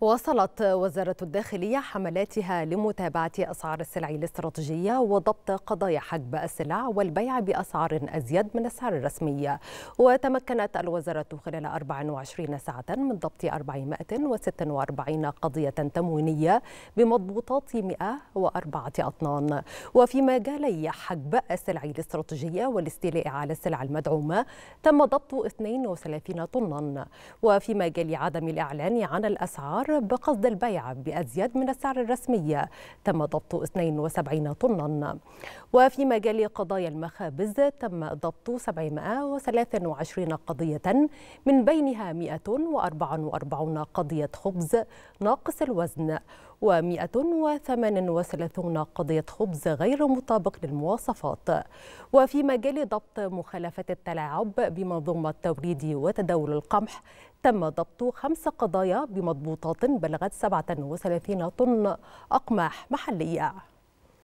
واصلت وزارة الداخلية حملاتها لمتابعة أسعار السلع الاستراتيجية وضبط قضايا حجب السلع والبيع بأسعار أزيد من السعر الرسمي وتمكنت الوزارة خلال 24 ساعة من ضبط 446 قضية تموينية بمضبوطات 104 أطنان وفي مجالي حجب السلع الاستراتيجية والاستيلاء على السلع المدعومة تم ضبط 32 طنا وفي مجال عدم الإعلان عن الأسعار الدولار بقصد البيع بأزيد من السعر الرسمي تم ضبط 72 طنا وفي مجال قضايا المخابز تم ضبط 723 قضية من بينها 144 قضية خبز ناقص الوزن و138 قضية خبز غير مطابق للمواصفات وفي مجال ضبط مخالفة التلاعب بمنظومة توريد وتداول القمح تم ضبط خمس قضايا بمضبوطات بلغت 37 طن أقماح محلية